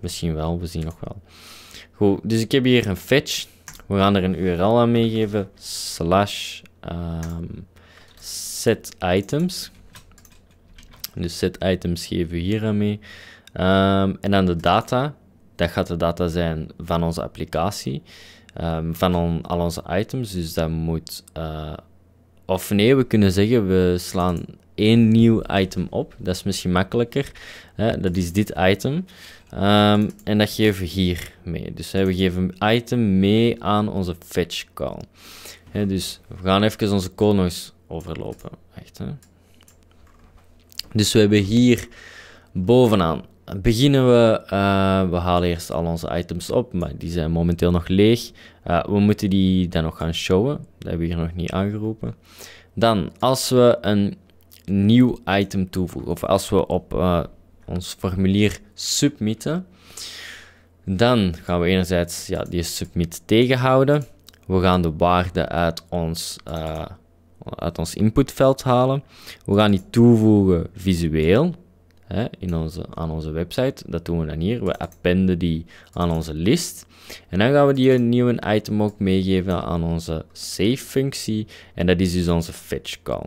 misschien wel, we zien nog wel. Goed, dus ik heb hier een fetch. We gaan er een URL aan meegeven, slash ehm, set items. Dus set items geven we hier aan mee. Ehm, en dan de data, dat gaat de data zijn van onze applicatie, ehm, van al onze items. Dus dat moet, eh, of nee, we kunnen zeggen we slaan één nieuw item op. Dat is misschien makkelijker. Dat is dit item. Ehm, en dat geven we hier mee. Dus we geven item mee aan onze fetch call. dus we gaan even onze code eens overlopen. Echt, Dus we hebben hier bovenaan beginnen we, eh, we halen eerst al onze items op, maar die zijn momenteel nog leeg. Eh, we moeten die dan nog gaan showen, dat hebben we hier nog niet aangeroepen. Dan, als we een nieuw item toevoegen, of als we op eh, ons formulier submitten, dan gaan we enerzijds ja, die submit tegenhouden. We gaan de waarde uit ons, uit ons inputveld halen. We gaan die toevoegen visueel, hè, in onze, aan onze website. Dat doen we dan hier. We appenden die aan onze list. En dan gaan we die nieuwe item ook meegeven aan onze save functie. En dat is dus onze fetch call.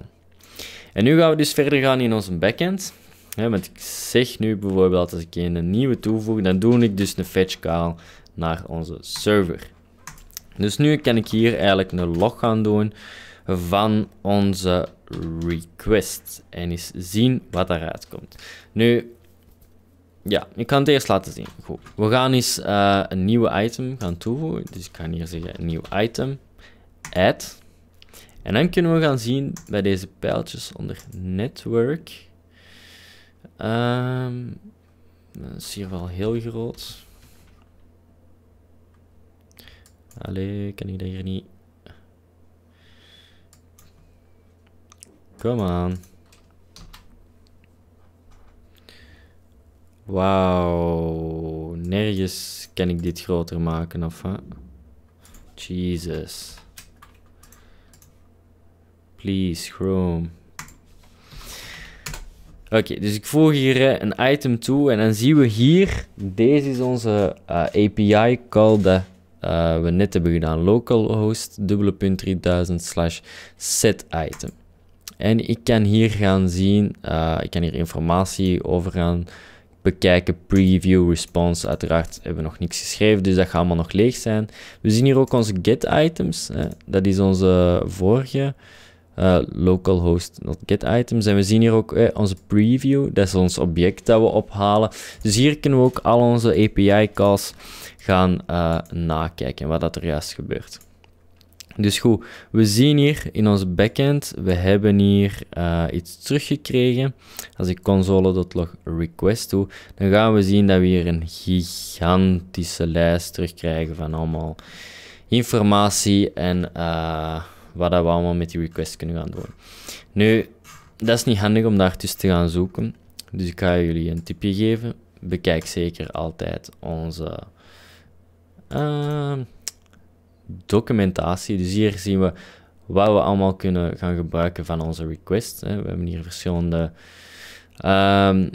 En nu gaan we dus verder gaan in onze backend. want ik zeg nu bijvoorbeeld als ik een nieuwe toevoeg, dan doe ik dus een fetch call naar onze server. Dus nu kan ik hier eigenlijk een log gaan doen van onze request. En eens zien wat daaruit komt. Nu, ja, ik kan het eerst laten zien. Goed. We gaan eens eh, een nieuwe item gaan toevoegen. Dus ik kan hier zeggen een nieuw item. Add. En dan kunnen we gaan zien bij deze pijltjes onder network. Ehm, dat is hier wel heel groot. Allee, kan ik dat hier niet Come on. Wauw. Nergens kan ik dit groter maken, of Jesus. Please, Chrome. Oké, dus ik voeg hier eh, een item toe en dan zien we hier, deze is onze eh, API call dat eh, we net hebben gedaan. Localhost, dubbele 3000 slash set item. En ik kan hier gaan zien, eh, ik kan hier informatie over gaan bekijken, preview, response. Uiteraard hebben we nog niks geschreven, dus dat gaat allemaal nog leeg zijn. We zien hier ook onze get items. Hè. Dat is onze vorige uh, localhost get items. En we zien hier ook onze preview. Dat is ons object dat we ophalen. Dus hier kunnen we ook al onze API calls gaan eh, nakijken wat dat er juist gebeurt. Dus goed, we zien hier in ons backend, we hebben hier eh, iets teruggekregen. Als ik console.log request doe, dan gaan we zien dat we hier een gigantische lijst terugkrijgen van allemaal informatie en eh, wat we allemaal met die request kunnen gaan doen. Nu, dat is niet handig om daar tussen te gaan zoeken. Dus ik ga jullie een tipje geven. Bekijk zeker altijd onze... Eh, documentatie. Dus hier zien we wat we allemaal kunnen gaan gebruiken van onze request. Hè. We hebben hier verschillende ehm,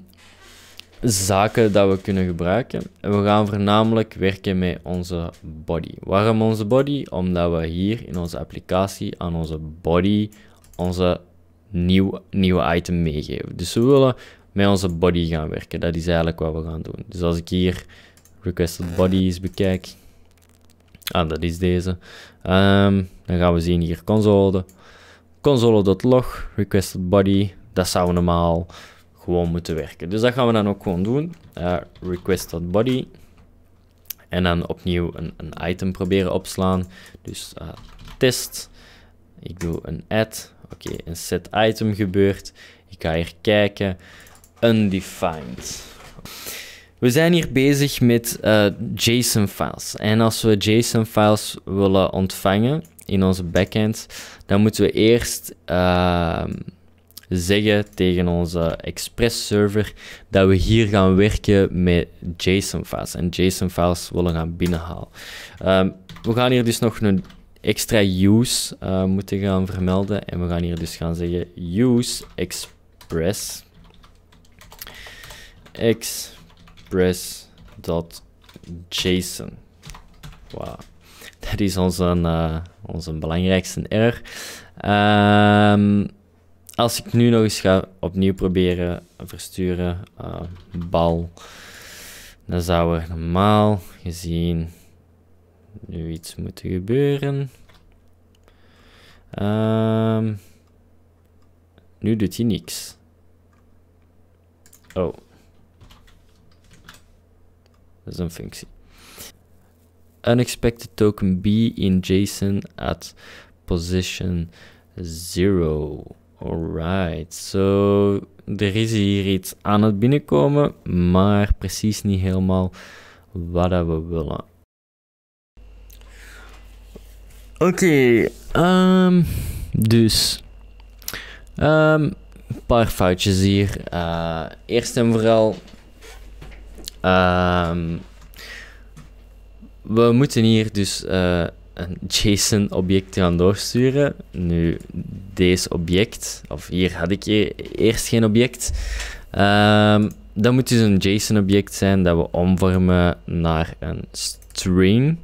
zaken dat we kunnen gebruiken. En we gaan voornamelijk werken met onze body. Waarom onze body? Omdat we hier in onze applicatie aan onze body onze nieuw, nieuwe item meegeven. Dus we willen met onze body gaan werken. Dat is eigenlijk wat we gaan doen. Dus als ik hier requested body eens bekijk, Ah, dat is deze. Ehm, dan gaan we zien hier console. Console.log, request body. Dat zou normaal gewoon moeten werken. Dus dat gaan we dan ook gewoon doen. Uh, eh, body. En dan opnieuw een, een item proberen opslaan. Dus eh, test. Ik doe een add. Oké, een set item gebeurt. Ik ga hier kijken. Undefined. We zijn hier bezig met eh, JSON-files. En als we JSON-files willen ontvangen in onze backend, dan moeten we eerst ehm, zeggen tegen onze Express-server dat we hier gaan werken met JSON-files en JSON-files willen gaan binnenhalen. Ehm, we gaan hier dus nog een extra use eh, moeten gaan vermelden en we gaan hier dus gaan zeggen use express express express.json. Wow. Dat is onze, eh, onze belangrijkste error. Ehm, als ik nu nog eens ga opnieuw proberen versturen, eh, bal, dan zou er normaal gezien nu iets moeten gebeuren. Ehm, nu doet hij niks. Oh, dat is een functie. Unexpected token B in JSON at position 0. Alright, so er is hier iets aan het binnenkomen, maar precies niet helemaal wat we willen. Oké, ehm, dus ehm, een paar foutjes hier. Eh, eerst en vooral Ehm, we moeten hier dus eh, een JSON-object gaan doorsturen. Nu, deze object, of hier had ik e-, eerst geen object. Um, dat moet dus een JSON-object zijn dat we omvormen naar een string.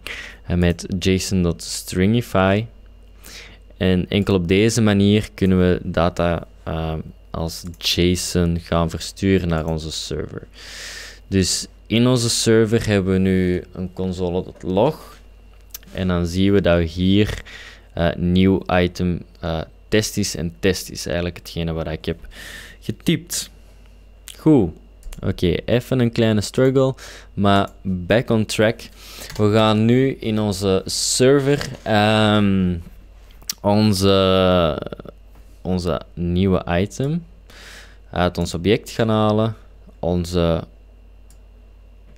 En met JSON.stringify. En enkel op deze manier kunnen we data ehm, als JSON gaan versturen naar onze server. Dus in onze server hebben we nu een console.log. En dan zien we dat we hier uh, nieuw item uh, test is. En test is eigenlijk hetgene wat ik heb getypt. Goed. Oké, even een kleine struggle, maar back on track. We gaan nu in onze server ehm, onze, onze nieuwe item uit ons object gaan halen. Onze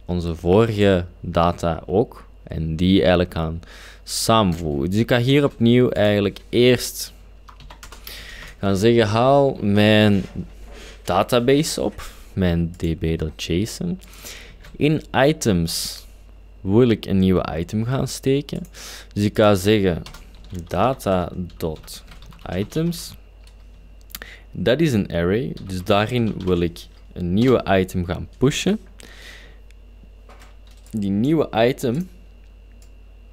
onze vorige data ook. En die eigenlijk gaan samenvoegen. Dus ik ga hier opnieuw eigenlijk eerst gaan zeggen, haal mijn database op, mijn db.json. In items wil ik een nieuwe item gaan steken. Dus ik ga zeggen data.items. Dat is een array, dus daarin wil ik een nieuwe item gaan pushen die nieuwe item.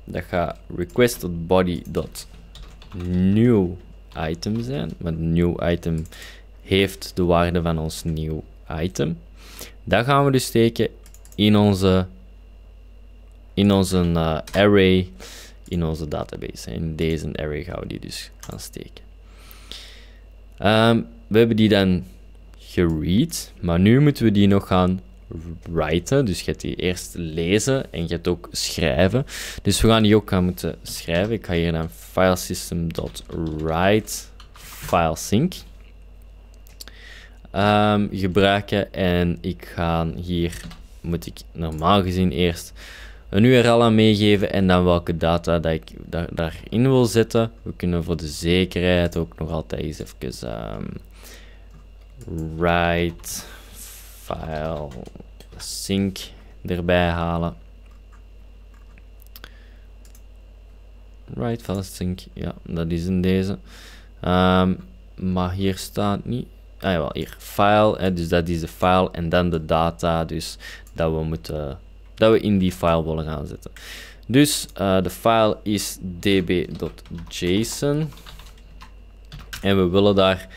Dat gaat requestedbody.new item zijn. Want new item heeft de waarde van ons nieuw item. Dat gaan we dus steken in onze, in onze eh, array, in onze database. In deze array gaan we die dus gaan steken. Ehm, we hebben die dan geread, maar nu moeten we die nog gaan Write, Dus je gaat die eerst lezen en je gaat ook schrijven. Dus we gaan die ook gaan moeten schrijven. Ik ga hier naar filesystem.write filesync um, gebruiken. En ik ga hier, moet ik normaal gezien eerst een URL aan meegeven en dan welke data dat ik daar, daarin wil zetten. We kunnen voor de zekerheid ook nog altijd eens even um, write file sync erbij halen. Right file sync, ja, dat is in deze. Ehm, maar hier staat niet. Ah jawel, hier file, dus dat is de file en dan de data, dus dat we moeten, dat we in die file willen gaan zetten. Dus eh, de file is db.json en we willen daar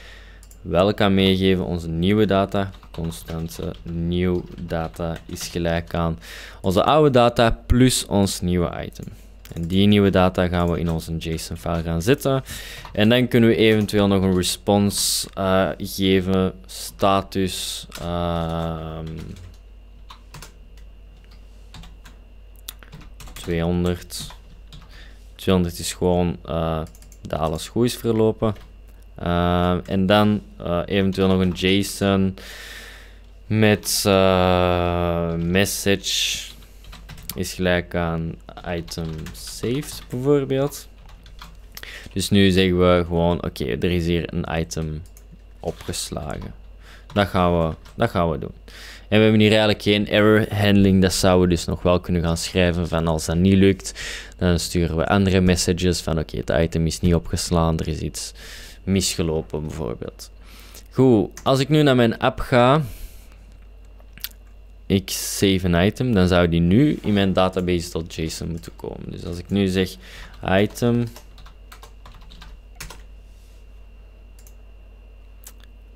welke aan meegeven, onze nieuwe data constante new data is gelijk aan onze oude data plus ons nieuwe item. En die nieuwe data gaan we in onze JSON-file gaan zetten. En dan kunnen we eventueel nog een response eh, geven, status. 200. Ehm, 200 is gewoon uh, eh, dat alles goed is verlopen. Ehm, en dan eh, eventueel nog een JSON met eh, message is gelijk aan item saved bijvoorbeeld. Dus nu zeggen we gewoon, oké, er is hier een item opgeslagen. Dat gaan, we, dat gaan we doen. En we hebben hier eigenlijk geen error handling. Dat zouden we dus nog wel kunnen gaan schrijven van als dat niet lukt. Dan sturen we andere messages van oké, het item is niet opgeslaan. Er is iets misgelopen bijvoorbeeld. Goed, als ik nu naar mijn app ga ik save een item, dan zou die nu in mijn database tot JSON moeten komen. Dus als ik nu zeg item,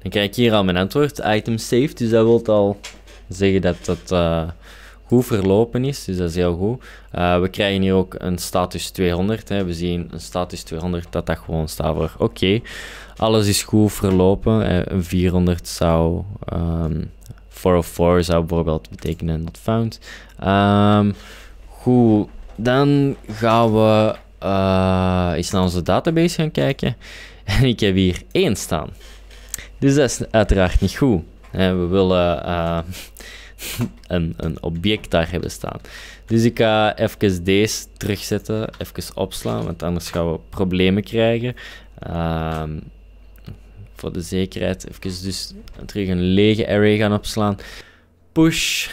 dan krijg ik hier al mijn antwoord, item saved. Dus dat wil al zeggen dat dat eh, goed verlopen is, dus dat is heel goed. Eh, we krijgen hier ook een status 200. Hè. We zien een status 200 dat dat gewoon staat voor oké, alles is goed verlopen. Eh, een 400 zou... Ehm, 404 zou bijvoorbeeld betekenen not found. Ehm, goed, dan gaan we uh, eens naar onze database gaan kijken. En ik heb hier 1 staan. Dus dat is uiteraard niet goed. we willen eh, een, een object daar hebben staan. Dus ik ga even deze terugzetten, even opslaan, want anders gaan we problemen krijgen. Ehm, voor de zekerheid even dus terug een lege array gaan opslaan. Push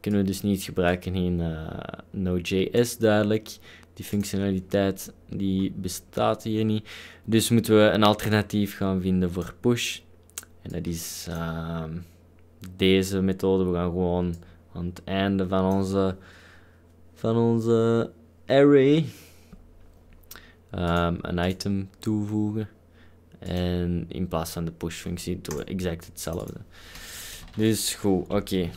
kunnen we dus niet gebruiken in eh, Node.js duidelijk. Die functionaliteit die bestaat hier niet. Dus moeten we een alternatief gaan vinden voor push. En dat is ehm, deze methode. We gaan gewoon aan het einde van onze, van onze array ehm, een item toevoegen. En in plaats van de push-functie doen we exact hetzelfde. Dus goed, oké.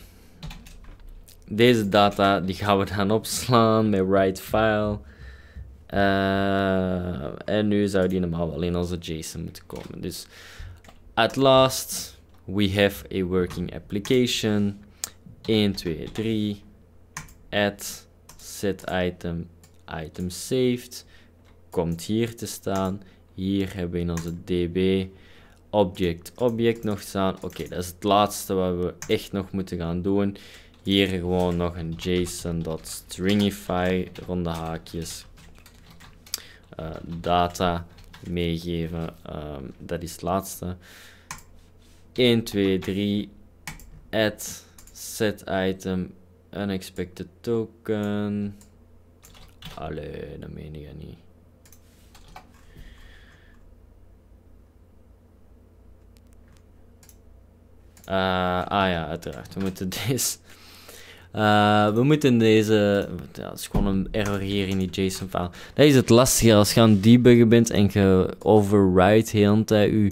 Deze data die gaan we dan opslaan met write file. Eh, en nu zou die normaal wel in onze JSON moeten komen. Dus at last, we have a working application. 1, 2, 3. Add, set item, item saved. Komt hier te staan. Hier hebben we in onze DB object, object nog staan. Oké, dat is het laatste wat we echt nog moeten gaan doen. Hier gewoon nog een json.stringify, ronde haakjes, eh, data meegeven. Ehm, dat is het laatste. 1, 2, 3, add, set item, unexpected token. Allee, dat meen ik niet. Eh, ah ja, uiteraard. We moeten deze... Eh, we moeten deze... Ja, het is gewoon een error hier in die JSON-file. Dat is het lastige als je aan debuggen bent en je override heel je,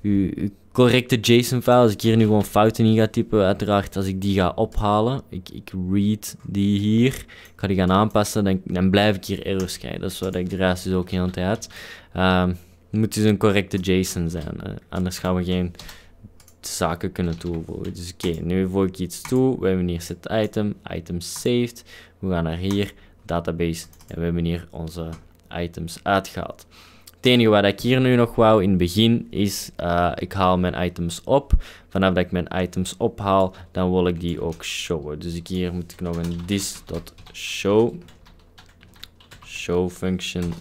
je, correcte JSON-file. Als ik hier nu gewoon fouten in ga typen, uiteraard als ik die ga ophalen. Ik, ik read die hier. Ik ga die gaan aanpassen, dan, dan blijf ik hier errors krijgen. Dat is wat ik de rest dus ook heel tijd had. Ehm, uh, het moet dus een correcte JSON zijn. Eh, anders gaan we geen zaken kunnen toevoegen. Dus oké, nu voeg ik iets toe. We hebben hier set item, item saved. We gaan naar hier, database. En we hebben hier onze items uitgehaald. Het enige wat ik hier nu nog wou in het begin is, eh, ik haal mijn items op. Vanaf dat ik mijn items ophaal, dan wil ik die ook showen. Dus ik, hier moet ik nog een this.show show function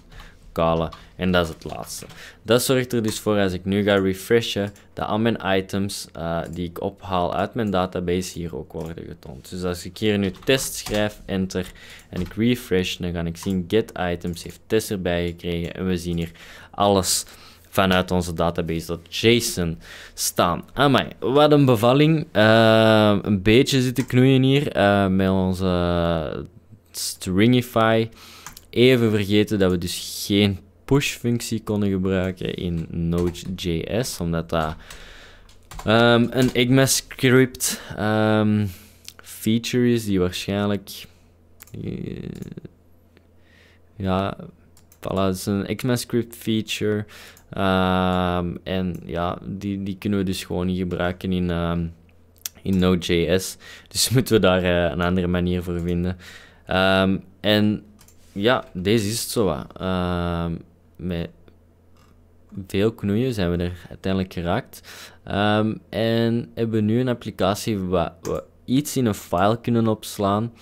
callen. En dat is het laatste. Dat zorgt er dus voor als ik nu ga refreshen, dat al mijn items eh, die ik ophaal uit mijn database hier ook worden getoond. Dus als ik hier nu test schrijf, enter, en ik refresh, dan ga ik zien get items heeft test erbij gekregen. En we zien hier alles vanuit onze database, dat JSON, staan. Amai, wat een bevalling. Eh, een beetje zitten knoeien hier uh, met onze Stringify. Even vergeten dat we dus geen push-functie konden gebruiken in Node.js, omdat dat ehm, een ECMAScript ehm, feature is die waarschijnlijk. Eh, ja, voilà, het is een ECMAScript feature. Ehm, en ja, die, die kunnen we dus gewoon niet gebruiken in, in Node.js. Dus moeten we daar eh, een andere manier voor vinden. en ja, deze is het zo met veel knoeien zijn we er uiteindelijk geraakt. Ehm, en hebben nu een applicatie waar we iets in een file kunnen opslaan.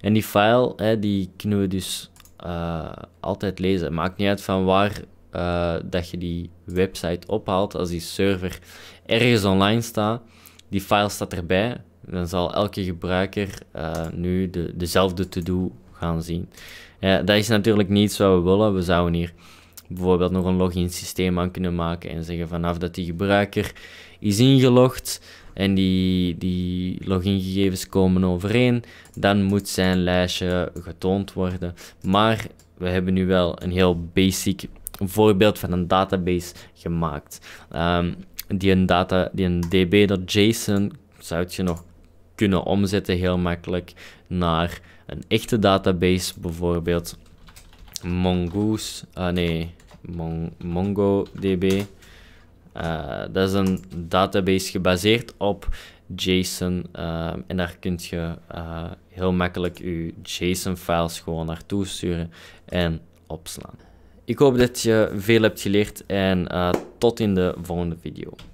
En die file, hè, die kunnen we dus eh, altijd lezen. Het maakt niet uit van waar eh, dat je die website ophaalt. Als die server ergens online staat, die file staat erbij. Dan zal elke gebruiker eh, nu de, dezelfde to-do gaan zien. dat is natuurlijk niet wat we willen. We zouden hier bijvoorbeeld nog een login systeem aan kunnen maken en zeggen vanaf dat die gebruiker is ingelogd en die, die logingegevens komen overeen, dan moet zijn lijstje getoond worden. Maar we hebben nu wel een heel basic voorbeeld van een database gemaakt. Ehm, die een, data, die een db.json zou je nog kunnen omzetten heel makkelijk naar een echte database, bijvoorbeeld Mongoose. Ah nee, MongoDB. Eh, dat is een database gebaseerd op JSON. Eh, en daar kun je eh, heel makkelijk je JSON-files gewoon naartoe sturen en opslaan. Ik hoop dat je veel hebt geleerd en tot in de volgende video.